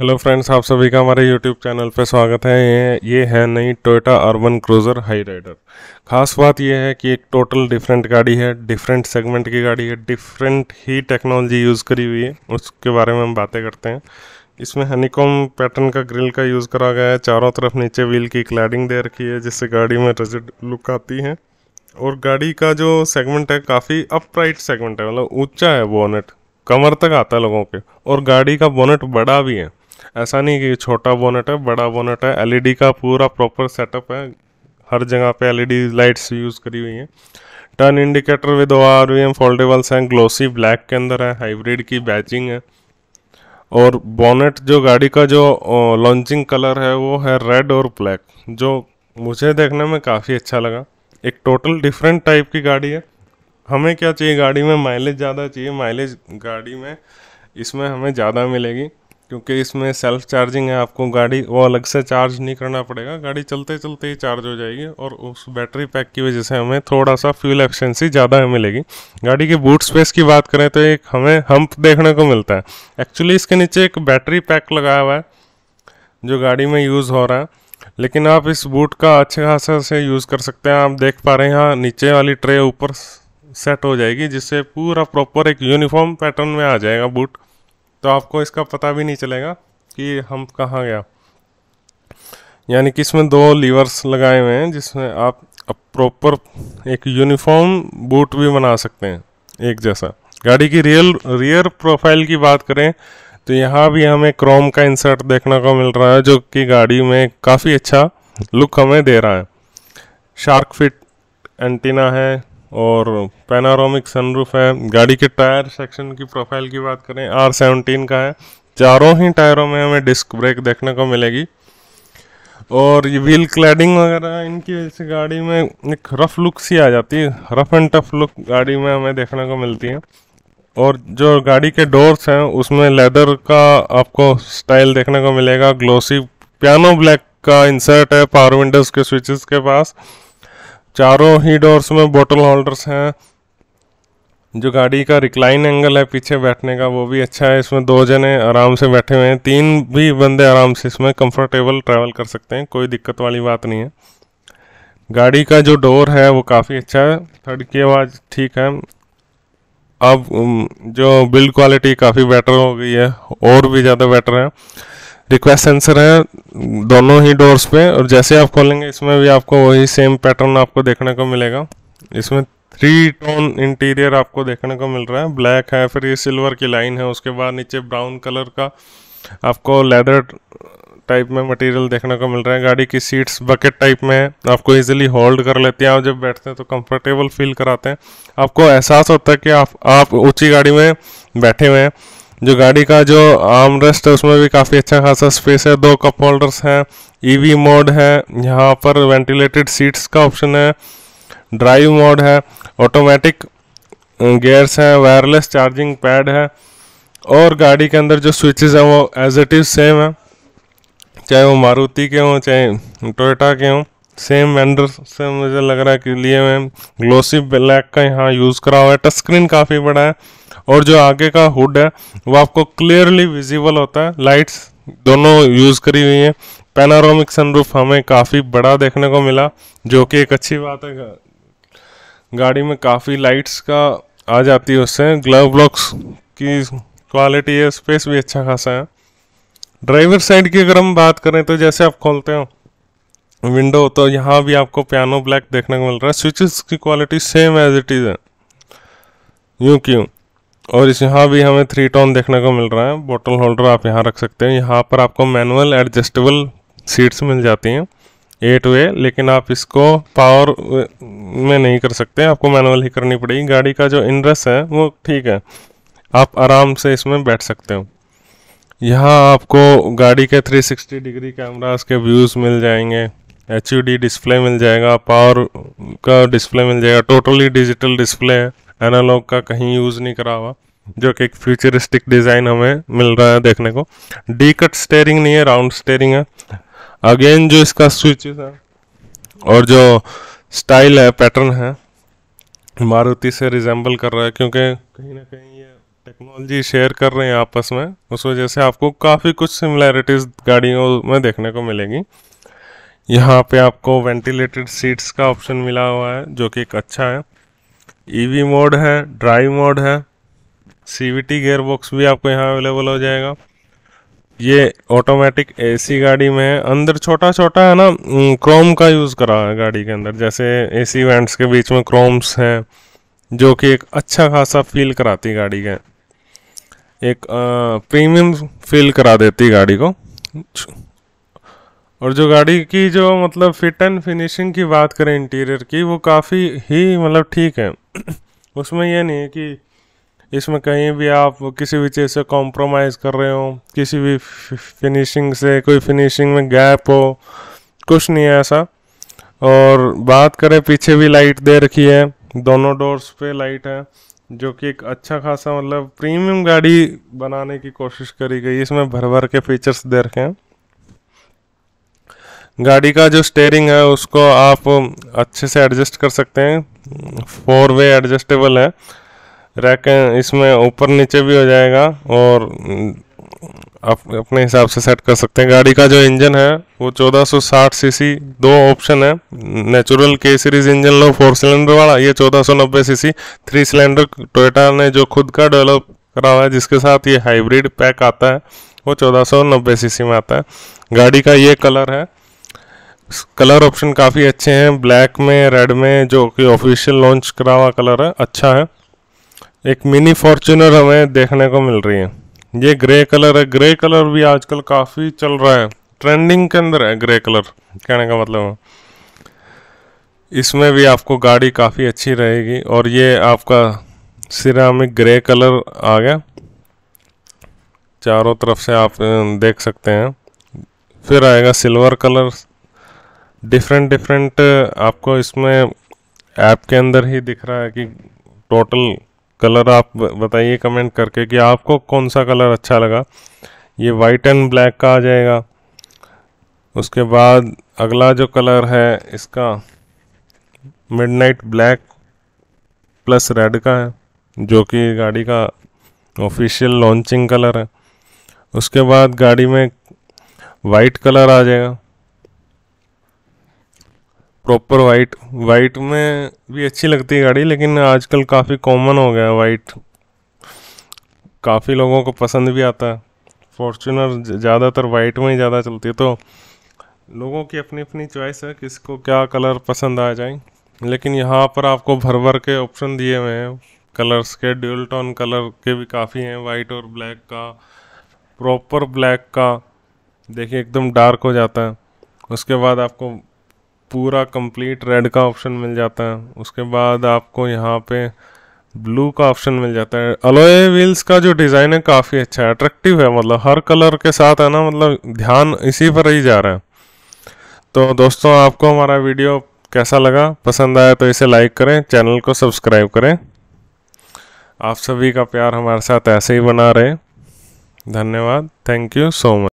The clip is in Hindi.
हेलो फ्रेंड्स आप सभी का हमारे यूट्यूब चैनल पर स्वागत है ये ये है नई Toyota Urban Cruiser Hyryder खास बात यह है कि एक टोटल डिफरेंट गाड़ी है डिफरेंट सेगमेंट की गाड़ी है डिफरेंट ही टेक्नोलॉजी यूज़ करी हुई है उसके बारे में हम बातें करते हैं इसमें हनीकॉम पैटर्न का ग्रिल का यूज़ करा गया है चारों तरफ नीचे व्हील की क्लैडिंग दे रखी है जिससे गाड़ी में रजिड लुक आती है और गाड़ी का जो सेगमेंट है काफ़ी अपराइट सेगमेंट है मतलब ऊँचा है बोनेट कमर तक आता है लोगों के और गाड़ी का बोनेट बड़ा भी है ऐसा नहीं कि छोटा बोनेट है बड़ा बोनेट है एलईडी e का पूरा प्रॉपर सेटअप है हर जगह पे एलईडी लाइट्स यूज़ करी हुई हैं turn indicator with O R V M foldables हैं ग्लोसी ब्लैक के अंदर है हाइब्रिड की बैचिंग है और बोनेट जो गाड़ी का जो लॉन्चिंग कलर है वो है रेड और ब्लैक जो मुझे देखने में काफ़ी अच्छा लगा एक टोटल डिफरेंट टाइप की गाड़ी है हमें क्या चाहिए गाड़ी में माइलेज ज़्यादा चाहिए माइलेज गाड़ी में इसमें हमें ज़्यादा मिलेगी क्योंकि इसमें सेल्फ चार्जिंग है आपको गाड़ी वो अलग से चार्ज नहीं करना पड़ेगा गाड़ी चलते चलते ही चार्ज हो जाएगी और उस बैटरी पैक की वजह से हमें थोड़ा सा फ्यूल एफिशिएंसी ज़्यादा मिलेगी गाड़ी के बूट स्पेस की बात करें तो एक हमें हम्प देखने को मिलता है एक्चुअली इसके नीचे एक बैटरी पैक लगाया हुआ है जो गाड़ी में यूज़ हो रहा है लेकिन आप इस बूट का अच्छे खास से यूज़ कर सकते हैं आप देख पा रहे हैं यहाँ नीचे वाली ट्रे ऊपर सेट हो जाएगी जिससे पूरा प्रॉपर एक यूनिफॉर्म पैटर्न में आ जाएगा बूट तो आपको इसका पता भी नहीं चलेगा कि हम कहाँ गया यानी कि इसमें दो लीवर्स लगाए हुए हैं जिसमें आप प्रॉपर एक यूनिफॉर्म बूट भी बना सकते हैं एक जैसा गाड़ी की रियल रियर प्रोफाइल की बात करें तो यहाँ भी हमें क्रोम का इंसर्ट देखने को मिल रहा है जो कि गाड़ी में काफ़ी अच्छा लुक हमें दे रहा है शार्क फिट एंटीना है और पैनारोमिक सनरूफ है गाड़ी के टायर सेक्शन की प्रोफाइल की बात करें आर सेवनटीन का है चारों ही टायरों में हमें डिस्क ब्रेक देखने को मिलेगी और ये व्हील क्लैडिंग वगैरह इनकी वजह से गाड़ी में एक रफ लुक सी आ जाती है रफ एंड टफ लुक गाड़ी में हमें देखने को मिलती है और जो गाड़ी के डोर्स हैं उसमें लेदर का आपको स्टाइल देखने को मिलेगा ग्लोसी पियानो ब्लैक का इंसर्ट है पावर विंडोज़ के स्विचेस के पास चारों ही डोर्स में बोटल होल्डर्स हैं जो गाड़ी का रिक्लाइन एंगल है पीछे बैठने का वो भी अच्छा है इसमें दो जने आराम से बैठे हुए हैं तीन भी बंदे आराम से इसमें कंफर्टेबल ट्रैवल कर सकते हैं कोई दिक्कत वाली बात नहीं है गाड़ी का जो डोर है वो काफ़ी अच्छा है थर्ड की आवाज़ ठीक है अब जो बिल्ड क्वालिटी काफ़ी बेटर हो गई है और भी ज़्यादा बेटर है रिक्वेस्ट सेंसर है दोनों ही डोर्स पे और जैसे आप खोलेंगे इसमें भी आपको वही सेम पैटर्न आपको देखने को मिलेगा इसमें थ्री टोन इंटीरियर आपको देखने को मिल रहा है ब्लैक है फिर ये सिल्वर की लाइन है उसके बाद नीचे ब्राउन कलर का आपको लेदर टाइप में मटेरियल देखने को मिल रहा है गाड़ी की सीट्स बकेट टाइप में है आपको इजीली होल्ड कर लेते हैं आप जब बैठते हैं तो कंफर्टेबल फील कराते हैं आपको एहसास होता है कि आप आप ऊंची गाड़ी में बैठे हुए हैं जो गाड़ी का जो आर्म रेस्ट है उसमें भी काफ़ी अच्छा खासा स्पेस है दो कप होल्डर्स हैं ईवी e मोड है यहाँ पर वेंटिलेटेड सीट्स का ऑप्शन है ड्राइव मोड है ऑटोमेटिक गेयर्स हैं वायरलेस चार्जिंग पैड है और गाड़ी के अंदर जो स्विचेस हैं वो एज इट इज़ सेम है चाहे वो मारुति के हों चाहे टोयोटा के हों सेम वेंडर से मुझे लग रहा है कि लिए मैं ग्लोसी ब्लैक का यहाँ यूज़ करा हुआ है टच स्क्रीन काफ़ी बड़ा है और जो आगे का हुड है वो आपको क्लियरली विजिबल होता है लाइट्स दोनों यूज़ करी हुई हैं पेनारोमिक सनरूफ हमें काफ़ी बड़ा देखने को मिला जो कि एक अच्छी बात है गाड़ी में काफ़ी लाइट्स का आ जाती है उससे ग्लव ब्लॉक्स की क्वालिटी है स्पेस भी अच्छा खासा है ड्राइवर साइड की अगर हम बात करें तो जैसे आप खोलते हो विंडो तो यहाँ भी आपको पियानो ब्लैक देखने को मिल रहा है स्विचेस की quality same as it is है यू क्यों और इस यहाँ भी हमें थ्री टोन देखने को मिल रहा है बॉटल होल्डर आप यहाँ रख सकते हैं यहाँ पर आपको मैनुअल एडजस्टेबल सीट्स मिल जाती हैं एट वे लेकिन आप इसको पावर में नहीं कर सकते आपको मैनुअल ही करनी पड़ेगी गाड़ी का जो इनरस है वो ठीक है आप आराम से इसमें बैठ सकते हो यहाँ आपको गाड़ी के 360 डिग्री कैमरास के व्यूज़ मिल जाएंगे एच डिस्प्ले मिल जाएगा पावर का डिस्प्ले मिल जाएगा टोटली डिजिटल डिस्प्ले है एनालॉग का कहीं यूज़ नहीं करा हुआ जो कि एक फ्यूचरिस्टिक डिज़ाइन हमें मिल रहा है देखने को डी कट स्टेयरिंग नहीं है राउंड स्टेयरिंग है अगेन जो इसका स्विचेस है और जो स्टाइल है पैटर्न है मारुति से रिजेंबल कर रहा है क्योंकि कहीं ना कहीं ये टेक्नोलॉजी शेयर कर रहे हैं आपस में उस वजह से आपको काफ़ी कुछ सिमिलैरिटीज़ गाड़ियों में देखने को मिलेगी यहाँ पे आपको वेंटिलेटेड सीट्स का ऑप्शन मिला हुआ है जो कि एक अच्छा है ईवी e मोड है ड्राइव मोड है सीवीटी गियर बॉक्स भी आपको यहाँ अवेलेबल हो जाएगा ये ऑटोमेटिक एसी गाड़ी में है अंदर छोटा छोटा है ना क्रोम का यूज़ करा है गाड़ी के अंदर जैसे एसी वेंट्स के बीच में क्रोम्स हैं जो कि एक अच्छा खासा फील कराती गाड़ी के एक प्रीमियम फील करा देती गाड़ी को और जो गाड़ी की जो मतलब फिट एंड फिनिशिंग की बात करें इंटीरियर की वो काफ़ी ही मतलब ठीक है उसमें यह नहीं है कि इसमें कहीं भी आप किसी भी चीज़ से कॉम्प्रोमाइज़ कर रहे हो किसी भी फिनिशिंग से कोई फिनिशिंग में गैप हो कुछ नहीं है ऐसा और बात करें पीछे भी लाइट दे रखी है दोनों डोर्स पे लाइट है जो कि एक अच्छा खासा मतलब प्रीमियम गाड़ी बनाने की कोशिश करी गई इसमें भर भर के फीचर्स दे रखे हैं गाड़ी का जो स्टेयरिंग है उसको आप अच्छे से एडजस्ट कर सकते हैं फोर वे एडजस्टेबल है रैक इसमें ऊपर नीचे भी हो जाएगा और आप अपने हिसाब से सेट कर सकते हैं गाड़ी का जो इंजन है वो 1460 सीसी दो ऑप्शन है नेचुरल के सीरीज इंजन लो फोर सिलेंडर वाला ये 1490 सीसी थ्री सिलेंडर टोयोटा ने जो खुद का डेवलप करा हुआ है जिसके साथ ये हाइब्रिड पैक आता है वो 1490 सीसी में आता है गाड़ी का ये कलर है कलर ऑप्शन काफ़ी अच्छे हैं ब्लैक में रेड में जो कि ऑफिशियल लॉन्च करा हुआ कलर है अच्छा है एक मिनी फॉर्चूनर हमें देखने को मिल रही है ये ग्रे कलर है ग्रे कलर भी आजकल काफ़ी चल रहा है ट्रेंडिंग के अंदर है ग्रे कलर कहने का मतलब है इसमें भी आपको गाड़ी काफ़ी अच्छी रहेगी और ये आपका सिरामिक ग्रे कलर आ गया चारों तरफ से आप देख सकते हैं फिर आएगा silver colour different different uh, आपको इसमें ऐप के अंदर ही दिख रहा है कि टोटल कलर आप बताइए कमेंट करके कि आपको कौन सा कलर अच्छा लगा ये वाइट एंड ब्लैक का आ जाएगा उसके बाद अगला जो कलर है इसका मिडनाइट ब्लैक प्लस रेड का है जो कि गाड़ी का ऑफिशियल लॉन्चिंग कलर है उसके बाद गाड़ी में वाइट कलर आ जाएगा प्रॉपर वाइट वाइट में भी अच्छी लगती है गाड़ी लेकिन आजकल काफ़ी कॉमन हो गया है वाइट काफ़ी लोगों को पसंद भी आता है फॉर्चुनर ज़्यादातर वाइट में ही ज़्यादा चलती है तो लोगों की अपनी अपनी चॉइस है किसको क्या कलर पसंद आ जाए लेकिन यहाँ पर आपको भर भर के ऑप्शन दिए हुए हैं कलर्स के ड्यूल टोन कलर के भी काफ़ी हैं वाइट और ब्लैक का प्रॉपर ब्लैक का देखिए एकदम डार्क हो जाता है उसके बाद आपको पूरा कंप्लीट रेड का ऑप्शन मिल जाता है उसके बाद आपको यहाँ पे ब्लू का ऑप्शन मिल जाता है अलोए व्हील्स का जो डिज़ाइन है काफ़ी अच्छा है अट्रैक्टिव है मतलब हर कलर के साथ है ना मतलब ध्यान इसी पर ही जा रहा है तो दोस्तों आपको हमारा वीडियो कैसा लगा पसंद आया तो इसे लाइक करें चैनल को सब्सक्राइब करें आप सभी का प्यार हमारे साथ ऐसे ही बना रहे धन्यवाद थैंक यू सो मच